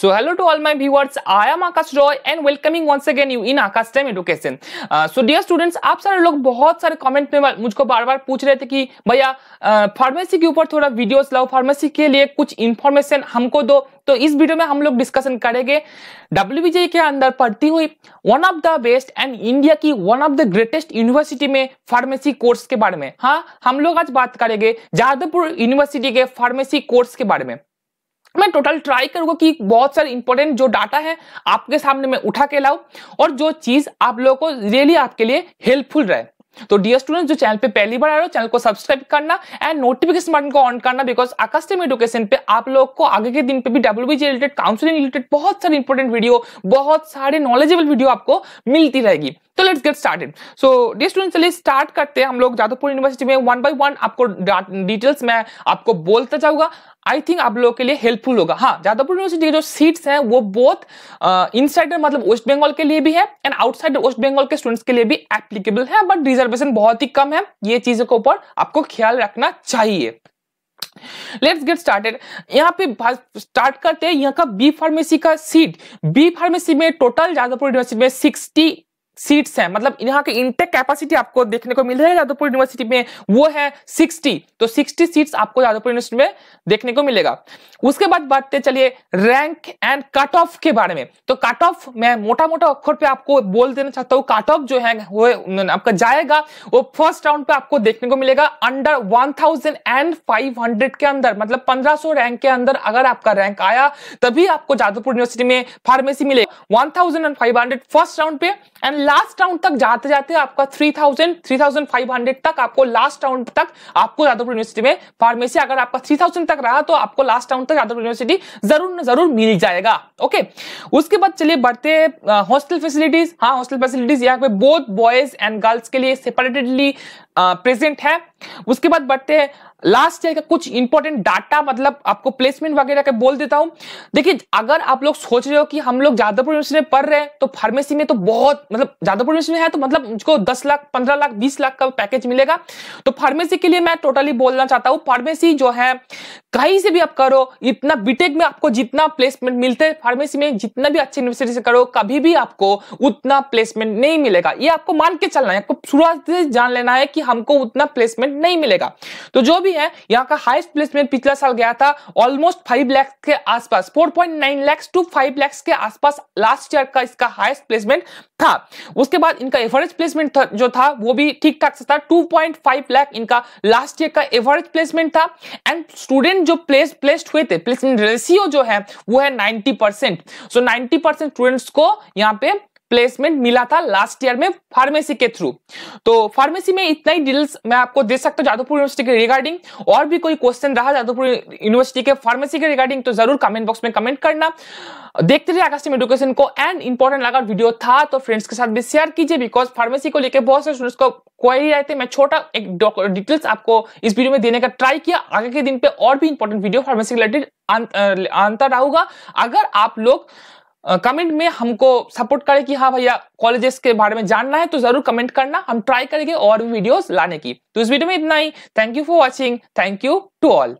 So hello to all my viewers. I am Akash Roy and welcoming once again you in Akash Time Education. Uh, so dear students, आप सारे लोग बहुत सारे comment में मुझको बार बार पूछ रहे थे कि भैया फार्मेसी के ऊपर थोड़ा वीडियोस लाओ फार्मेसी के लिए कुछ इन्फॉर्मेशन हमको दो तो इस वीडियो में हम लोग डिस्कशन करेंगे डब्ल्यू के अंदर पढ़ती हुई one of the best and India की one of the greatest university में फार्मेसी कोर्स के बारे में हाँ हम लोग आज बात करेंगे जादवपुर यूनिवर्सिटी के फार्मेसी कोर्स के बारे में मैं टोटल ट्राई करूंगा कि बहुत सारे इंपॉर्टेंट जो डाटा है आपके सामने मैं उठा के लाऊं और जो चीज आप लोगों को रियली आपके लिए हेल्पफुल रहे तो डियर स्टूडेंट्स जो चैनल पे पहली बार आ रहे हो चैनल को सब्सक्राइब करना एंड नोटिफिकेशन बटन को ऑन करना बिकॉज अकस्टम एडुकेशन पे आप लोग को आगे के दिन पे भी डब्ल्यू रिलेटेड काउंसिलिंग रिलेटेड बहुत सारे इंपॉर्टेंट वीडियो बहुत सारे नॉलेजेबल वीडियो आपको मिलती रहेगी तो let's get started so dear student चलिए स्टार्ट करते हैं हम लोग जादवपुर यूनिवर्सिटी में वन बाई वन आपको डिटेल्स में आपको बोलता जाऊंगा आई थिंक आप लोगों के लिए हेल्पफुल होगा हाँ जादवपुर यूनिवर्सिटी के जो सीट्स हैं वो बोथ इनसाइडर मतलब वेस्ट बंगाल के लिए भी है एंड आउटसाइड वेस्ट बंगाल के स्टूडेंट्स के लिए भी एप्लीकेबल है बट रिजर्वेशन बहुत ही कम है ये चीजों के ऊपर आपको ख्याल रखना चाहिए लेट्स गेट स्टार्टेड यहाँ पे स्टार्ट करते हैं यहाँ का बी फार्मेसी का सीट बी फार्मेसी में टोटल जादवपुर यूनिवर्सिटी में सिक्सटी सीट्स हैं मतलब यहाँ के इंटेक कैपेसिटी आपको देखने को मिल रहा है जादवपुर यूनिवर्सिटी में वो है 60 तो 60 सीट्स आपको जादवपुर यूनिवर्सिटी में देखने को मिलेगा उसके बाद बात चलिए रैंक एंड कट ऑफ के बारे में तो कट ऑफ मैं मोटा मोटा अक्षर पे आपको बोल देना चाहता हूँ कट ऑफ जो है वो आपका जाएगा वो फर्स्ट राउंड पे आपको देखने को मिलेगा अंडर वन एंड 1500 के अंदर मतलब 1500 रैंक के अंदर अगर आपका रैंक आया तभी आपको जादवपुर यूनिवर्सिटी में फार्मेसी मिलेगा 1500 फर्स्ट राउंड पे एंड लास्ट राउंड तक जाते जाते आपका फाइव हंड्रेड तक आपको लास्ट राउंड तक आपको यादवपुर यूनिवर्सिटी में फार्मेसी अगर आपका थ्री थाउजेंड तक रहा तो आपको लास्ट राउंड तक यादवपुर यूनिवर्सिटी जरूर जरूर मिल जाएगा ओके उसके बाद चलिए बढ़ते हॉस्टल फैसिलिटीज हाँ हॉस्टल फैसिलिटीज यहाँ पे बोथ बॉयज एंड गर्ल्स के लिए सेपरेटेडली प्रेजेंट है उसके बाद बढ़ते हैं लास्ट ईयर का कुछ इंपॉर्टेंट डाटा मतलब आपको प्लेसमेंट वगैरह का बोल देता हूं देखिए अगर आप लोग सोच रहे हो कि हम लोग जादवपुर यूनिवर्सिटी में पढ़ रहे हैं तो फार्मेसी में तो बहुत मतलब जादवपुर यूनिवर्सिटी में है तो मतलब मुझको दस लाख पंद्रह लाख बीस लाख का पैकेज मिलेगा तो फार्मेसी के लिए मैं टोटली बोलना चाहता हूँ फार्मेसी जो है कहीं से भी आप करो इतना बीटेक में आपको जितना प्लेसमेंट मिलते हैं फार्मेसी में जितना भी अच्छी यूनिवर्सिटी से करो कभी भी आपको उतना प्लेसमेंट नहीं मिलेगा ये आपको मान के चलना है आपको शुरुआत से जान लेना है कि हमको उतना प्लेसमेंट नहीं मिलेगा तो जो भी है यहाँ का हाइस्ट प्लेसमेंट पिछला साल गया था ऑलमोस्ट फाइव लैक्स के आसपास four point nine lakhs to five lakhs के आसपास लास्ट ईयर का इसका हाइस्ट प्लेसमेंट था उसके बाद इनका एवरेज प्लेसमेंट जो था वो भी ठीक ठाक से था टू पॉइंट फाइव लैख इनका लास्ट ईयर का एवरेज प्लेसमेंट था एंड स्टूडेंट स्टूडेंट जो प्लेस प्लेस्ड हुए थे प्लेसमेंट रेशियो जो है वो है 90 परसेंट सो 90 परसेंट स्टूडेंट्स को यहाँ पे प्लेसमेंट मिला था लास्ट ईयर में फार्मेसी के थ्रू तो फार्मेसी में इतना ही डिटेल्स मैं आपको दे सकता हूँ जादवपुर यूनिवर्सिटी के रिगार्डिंग और भी कोई क्वेश्चन रहा जादवपुर यूनिवर्सिटी के फार्मेसी के रिगार्डिंग तो जरूर कमेंट बॉक्स में कमेंट करना देखते रहिए आकाशम एडुकेशन को एंड इंपॉर्टेंट अगर वीडियो था तो फ्रेंड्स के साथ भी शेयर कीजिए बिकॉज फार्मेसी को लेकर बहुत सारे स्टूडेंट्स को क्वेरी आए थे मैं छोटा एक डिटेल्स आपको इस वीडियो में देने का ट्राई किया आगे के दिन पे और भी इंपॉर्टेंट वीडियो फार्मेसी रिलेटेड आंतर रहूंगा अगर आप लोग कमेंट में हमको सपोर्ट करें कि हाँ भैया कॉलेजेस के बारे में जानना है तो जरूर कमेंट करना हम ट्राई करेंगे और भी वीडियोस लाने की तो इस वीडियो में इतना ही thank you for watching thank you to all